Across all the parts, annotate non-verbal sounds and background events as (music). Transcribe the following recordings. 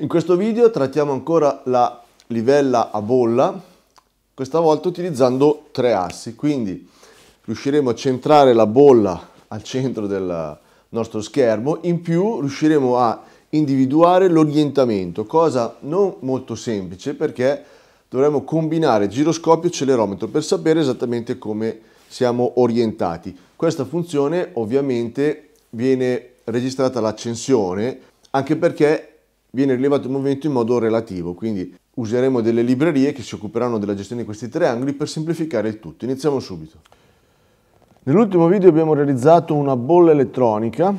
In questo video trattiamo ancora la livella a bolla, questa volta utilizzando tre assi, quindi riusciremo a centrare la bolla al centro del nostro schermo, in più riusciremo a individuare l'orientamento, cosa non molto semplice perché dovremo combinare giroscopio e accelerometro per sapere esattamente come siamo orientati. Questa funzione ovviamente viene registrata l'accensione anche perché viene rilevato il movimento in modo relativo, quindi useremo delle librerie che si occuperanno della gestione di questi tre angoli per semplificare il tutto. Iniziamo subito. Nell'ultimo video abbiamo realizzato una bolla elettronica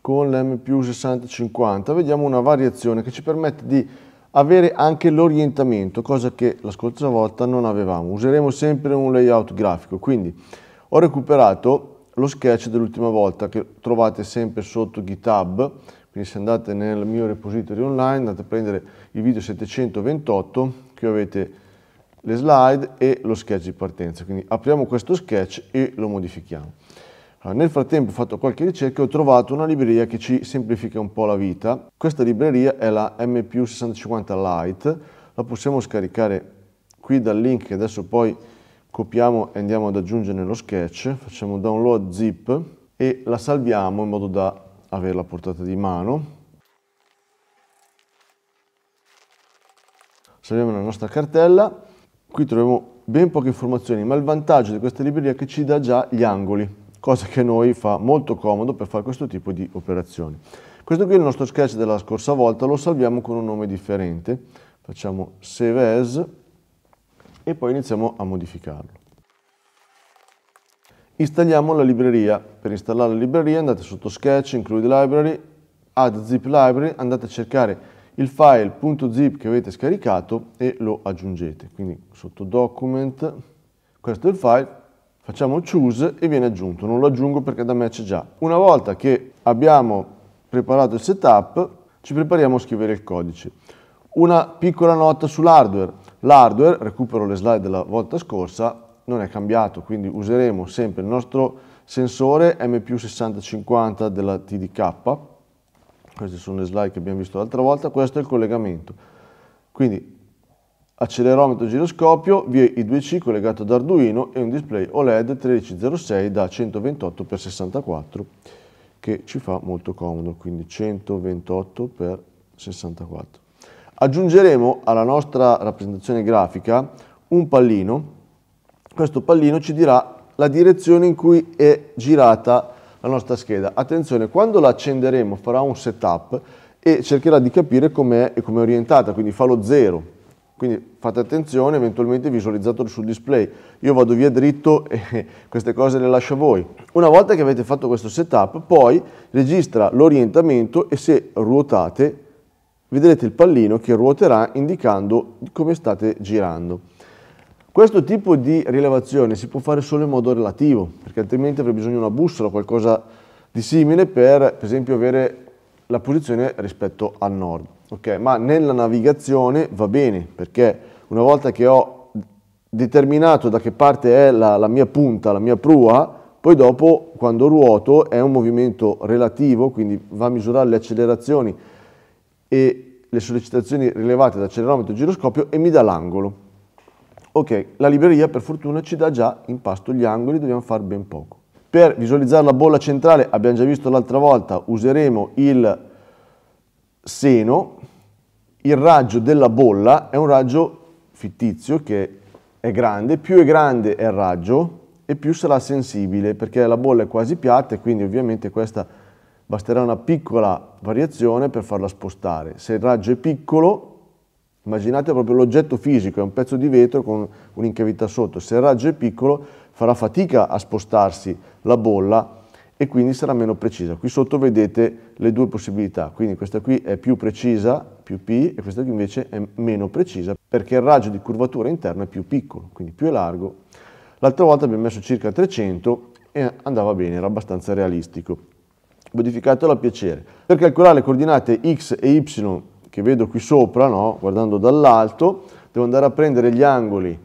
con l'M 6050. Vediamo una variazione che ci permette di avere anche l'orientamento, cosa che la scorsa volta non avevamo. Useremo sempre un layout grafico, quindi ho recuperato lo sketch dell'ultima volta che trovate sempre sotto GitHub, quindi se andate nel mio repository online andate a prendere il video 728, che avete le slide e lo sketch di partenza. Quindi apriamo questo sketch e lo modifichiamo. Allora, nel frattempo ho fatto qualche ricerca e ho trovato una libreria che ci semplifica un po' la vita. Questa libreria è la mpu 650 Lite, la possiamo scaricare qui dal link che adesso poi copiamo e andiamo ad aggiungere nello sketch, facciamo download zip e la salviamo in modo da averla a portata di mano. Salviamo la nostra cartella, qui troviamo ben poche informazioni, ma il vantaggio di questa libreria è che ci dà già gli angoli, cosa che a noi fa molto comodo per fare questo tipo di operazioni. Questo qui è il nostro sketch della scorsa volta, lo salviamo con un nome differente, facciamo save as e poi iniziamo a modificarlo installiamo la libreria. Per installare la libreria andate sotto Sketch, Include Library, Add Zip Library, andate a cercare il file.zip che avete scaricato e lo aggiungete. Quindi sotto Document, questo è il file, facciamo Choose e viene aggiunto. Non lo aggiungo perché da me c'è già. Una volta che abbiamo preparato il setup, ci prepariamo a scrivere il codice. Una piccola nota sull'hardware. L'hardware, recupero le slide della volta scorsa, non è cambiato, quindi useremo sempre il nostro sensore M6050 più della TDK, queste sono le slide che abbiamo visto l'altra volta, questo è il collegamento. Quindi accelerometro giroscopio, via I2C collegato ad Arduino e un display OLED 1306 da 128x64 che ci fa molto comodo, quindi 128x64. Aggiungeremo alla nostra rappresentazione grafica un pallino questo pallino ci dirà la direzione in cui è girata la nostra scheda. Attenzione, quando la accenderemo farà un setup e cercherà di capire com'è e come è orientata, quindi fa lo zero. Quindi fate attenzione, eventualmente visualizzatelo sul display. Io vado via dritto e (laughs) queste cose le lascio a voi. Una volta che avete fatto questo setup, poi registra l'orientamento e se ruotate vedrete il pallino che ruoterà indicando come state girando. Questo tipo di rilevazione si può fare solo in modo relativo, perché altrimenti avrei bisogno di una bussola, o qualcosa di simile per, per esempio, avere la posizione rispetto al nord. Okay? Ma nella navigazione va bene, perché una volta che ho determinato da che parte è la, la mia punta, la mia prua, poi dopo, quando ruoto, è un movimento relativo, quindi va a misurare le accelerazioni e le sollecitazioni rilevate da accelerometro e giroscopio e mi dà l'angolo. Ok, la libreria per fortuna ci dà già in pasto gli angoli, dobbiamo fare ben poco. Per visualizzare la bolla centrale, abbiamo già visto l'altra volta, useremo il seno. Il raggio della bolla è un raggio fittizio che è grande, più è grande è il raggio e più sarà sensibile perché la bolla è quasi piatta e quindi ovviamente questa basterà una piccola variazione per farla spostare. Se il raggio è piccolo Immaginate proprio l'oggetto fisico, è un pezzo di vetro con un'incavità sotto. Se il raggio è piccolo farà fatica a spostarsi la bolla e quindi sarà meno precisa. Qui sotto vedete le due possibilità, quindi questa qui è più precisa, più P, e questa qui invece è meno precisa perché il raggio di curvatura interna è più piccolo, quindi più è largo. L'altra volta abbiamo messo circa 300 e andava bene, era abbastanza realistico. Modificatelo a piacere. Per calcolare le coordinate x e y che vedo qui sopra, no? guardando dall'alto, devo andare a prendere gli angoli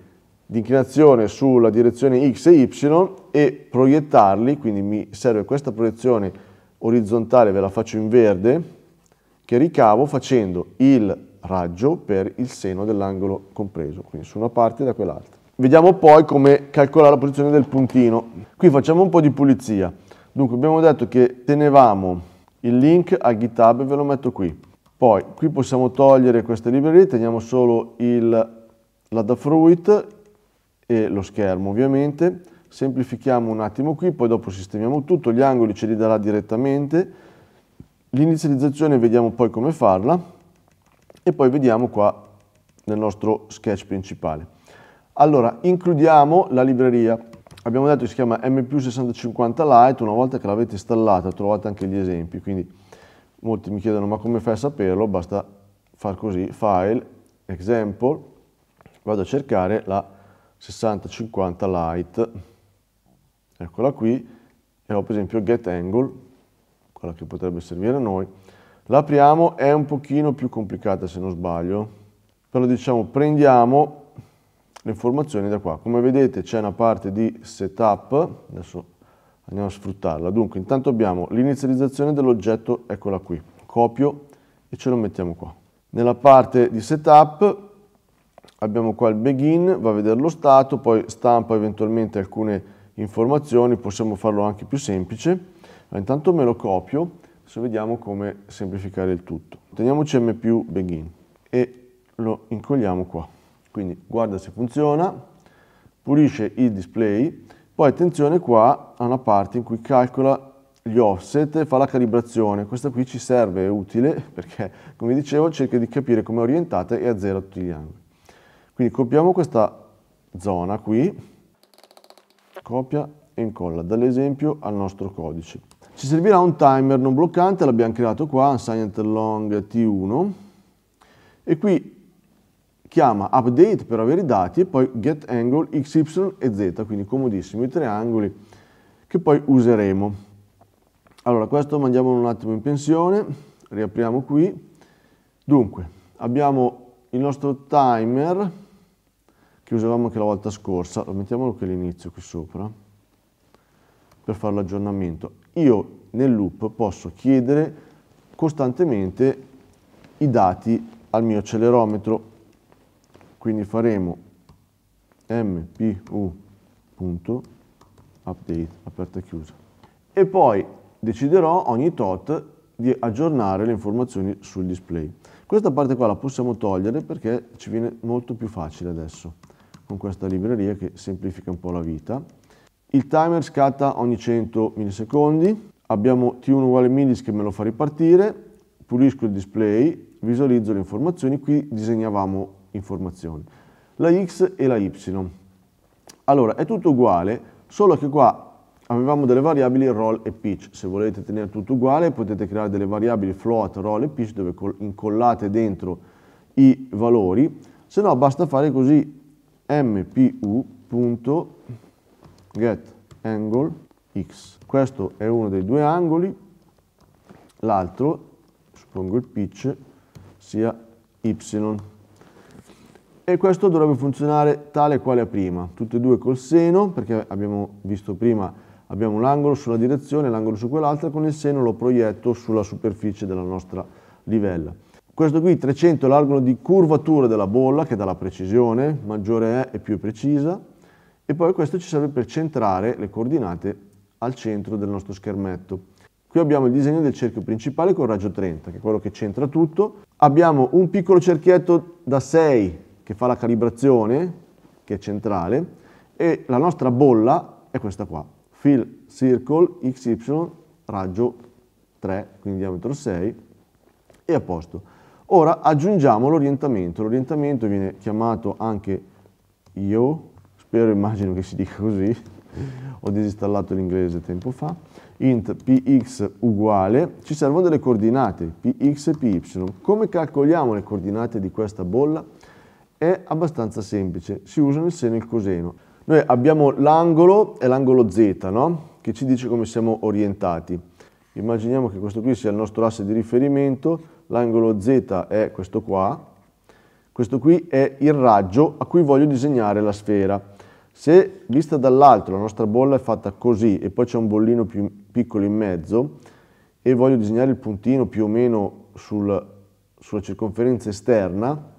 di inclinazione sulla direzione x e y e proiettarli, quindi mi serve questa proiezione orizzontale, ve la faccio in verde, che ricavo facendo il raggio per il seno dell'angolo compreso, quindi su una parte e da quell'altra. Vediamo poi come calcolare la posizione del puntino. Qui facciamo un po' di pulizia. Dunque abbiamo detto che tenevamo il link a GitHub, e ve lo metto qui poi qui possiamo togliere queste librerie, teniamo solo il, l'Adafruit e lo schermo ovviamente. Semplifichiamo un attimo qui, poi dopo sistemiamo tutto, gli angoli ce li darà direttamente. L'inizializzazione vediamo poi come farla e poi vediamo qua nel nostro sketch principale. Allora, includiamo la libreria. Abbiamo detto che si chiama M 6050 Lite, una volta che l'avete installata trovate anche gli esempi, quindi Molti mi chiedono ma come fai a saperlo? Basta far così, file, example, vado a cercare la 6050 light, eccola qui, e ho per esempio get angle, quella che potrebbe servire a noi. L'apriamo, è un pochino più complicata se non sbaglio, però diciamo prendiamo le informazioni da qua. Come vedete c'è una parte di setup, adesso andiamo a sfruttarla. Dunque intanto abbiamo l'inizializzazione dell'oggetto, eccola qui, copio e ce lo mettiamo qua. Nella parte di setup abbiamo qua il begin, va a vedere lo stato, poi stampa eventualmente alcune informazioni, possiamo farlo anche più semplice. Ma intanto me lo copio, adesso vediamo come semplificare il tutto. Teniamoci M più begin e lo incolliamo qua. Quindi guarda se funziona, pulisce il display, poi attenzione qua a una parte in cui calcola gli offset e fa la calibrazione. Questa qui ci serve, è utile, (laughs) perché come dicevo cerca di capire come è orientata e azzera tutti gli angoli. Quindi copiamo questa zona qui, copia e incolla dall'esempio al nostro codice. Ci servirà un timer non bloccante, l'abbiamo creato qua, unsigned long T1, e qui chiama update per avere i dati e poi get angle x, y e z, quindi comodissimi i triangoli che poi useremo. Allora, questo mandiamo un attimo in pensione, riapriamo qui. Dunque, abbiamo il nostro timer che usavamo anche la volta scorsa, lo mettiamolo qui all'inizio, qui sopra, per fare l'aggiornamento. Io nel loop posso chiedere costantemente i dati al mio accelerometro quindi faremo mpu.update, aperta e chiusa. E poi deciderò ogni tot di aggiornare le informazioni sul display. Questa parte qua la possiamo togliere perché ci viene molto più facile adesso con questa libreria che semplifica un po' la vita. Il timer scatta ogni 100 millisecondi, abbiamo t1 uguale millis che me lo fa ripartire, pulisco il display, visualizzo le informazioni, qui disegnavamo informazioni, la x e la y. Allora, è tutto uguale, solo che qua avevamo delle variabili roll e pitch. Se volete tenere tutto uguale potete creare delle variabili float, roll e pitch dove incollate dentro i valori, se no basta fare così mpu.getAngleX. Questo è uno dei due angoli, l'altro, suppongo il pitch, sia y e questo dovrebbe funzionare tale quale a prima, tutte e due col seno, perché abbiamo visto prima abbiamo un angolo sulla direzione, l'angolo su quell'altra, con il seno lo proietto sulla superficie della nostra livella. Questo qui 300 è l'angolo di curvatura della bolla che dà la precisione, maggiore è e più è precisa, e poi questo ci serve per centrare le coordinate al centro del nostro schermetto. Qui abbiamo il disegno del cerchio principale con raggio 30, che è quello che centra tutto. Abbiamo un piccolo cerchietto da 6 che fa la calibrazione, che è centrale, e la nostra bolla è questa qua, fill circle XY raggio 3, quindi diametro 6, e a posto. Ora aggiungiamo l'orientamento, l'orientamento viene chiamato anche io, spero immagino che si dica così, ho disinstallato l'inglese tempo fa, int px uguale, ci servono delle coordinate, px e py. Come calcoliamo le coordinate di questa bolla? è abbastanza semplice, si usano il seno e il coseno. Noi abbiamo l'angolo e l'angolo z, no? che ci dice come siamo orientati. Immaginiamo che questo qui sia il nostro asse di riferimento, l'angolo z è questo qua, questo qui è il raggio a cui voglio disegnare la sfera. Se vista dall'alto la nostra bolla è fatta così e poi c'è un bollino più piccolo in mezzo e voglio disegnare il puntino più o meno sul, sulla circonferenza esterna,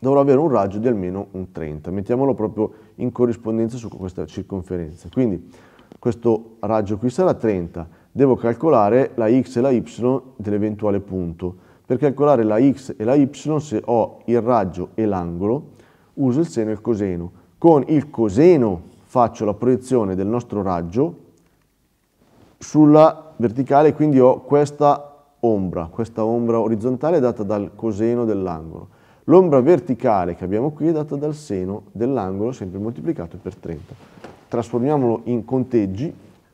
dovrà avere un raggio di almeno un 30. Mettiamolo proprio in corrispondenza su questa circonferenza. Quindi questo raggio qui sarà 30. Devo calcolare la x e la y dell'eventuale punto. Per calcolare la x e la y, se ho il raggio e l'angolo, uso il seno e il coseno. Con il coseno faccio la proiezione del nostro raggio sulla verticale, quindi ho questa ombra, questa ombra orizzontale data dal coseno dell'angolo L'ombra verticale che abbiamo qui è data dal seno dell'angolo, sempre moltiplicato per 30. Trasformiamolo in conteggi,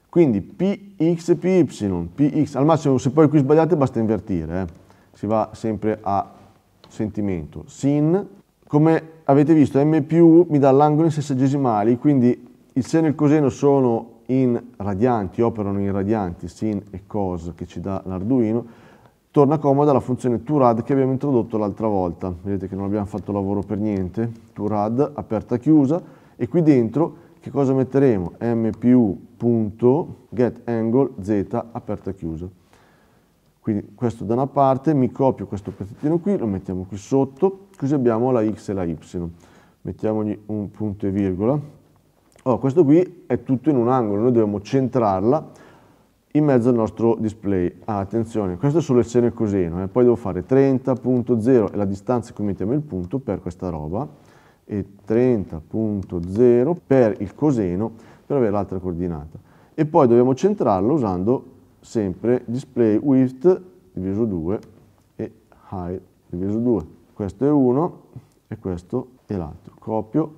quindi px e py, px, al massimo se poi qui sbagliate basta invertire, eh. si va sempre a sentimento, sin, come avete visto m più u mi dà l'angolo in sessagesimali, quindi il seno e il coseno sono in radianti, operano in radianti, sin e cos che ci dà l'Arduino, torna comoda la funzione toRad che abbiamo introdotto l'altra volta. Vedete che non abbiamo fatto lavoro per niente, toRad aperta chiusa e qui dentro che cosa metteremo? mpu.getAngleZ z aperta chiusa. Quindi questo da una parte, mi copio questo pezzettino qui, lo mettiamo qui sotto, così abbiamo la x e la y. Mettiamogli un punto e virgola. Allora, questo qui è tutto in un angolo, noi dobbiamo centrarla in mezzo al nostro display. Ah, attenzione, questo è sulle scene coseno, eh? poi devo fare 30.0 è la distanza che mettiamo il punto per questa roba e 30.0 per il coseno per avere l'altra coordinata. E poi dobbiamo centrarlo usando sempre display width diviso 2 e height diviso 2. Questo è uno e questo è l'altro. Copio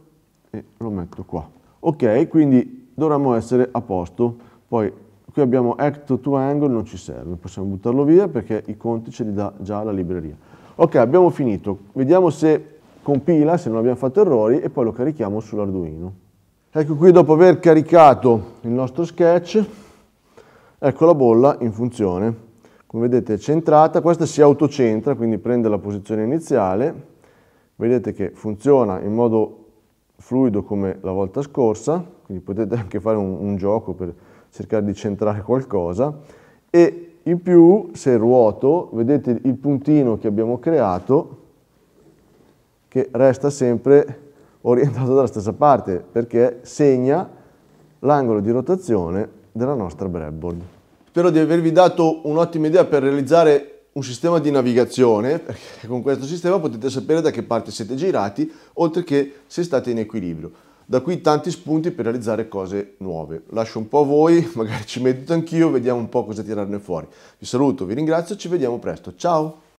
e lo metto qua. Ok, quindi dovremmo essere a posto. Poi qui abbiamo act to angle, non ci serve, possiamo buttarlo via perché i conti ce li dà già la libreria. Ok, abbiamo finito, vediamo se compila, se non abbiamo fatto errori, e poi lo carichiamo sull'Arduino. Ecco qui dopo aver caricato il nostro sketch, ecco la bolla in funzione. Come vedete è centrata, questa si autocentra, quindi prende la posizione iniziale, vedete che funziona in modo fluido come la volta scorsa, quindi potete anche fare un, un gioco per cercare di centrare qualcosa e in più se ruoto vedete il puntino che abbiamo creato che resta sempre orientato dalla stessa parte perché segna l'angolo di rotazione della nostra breadboard. Spero di avervi dato un'ottima idea per realizzare un sistema di navigazione, perché con questo sistema potete sapere da che parte siete girati, oltre che se state in equilibrio. Da qui tanti spunti per realizzare cose nuove. Lascio un po' a voi, magari ci metto anch'io, vediamo un po' cosa tirarne fuori. Vi saluto, vi ringrazio, ci vediamo presto. Ciao!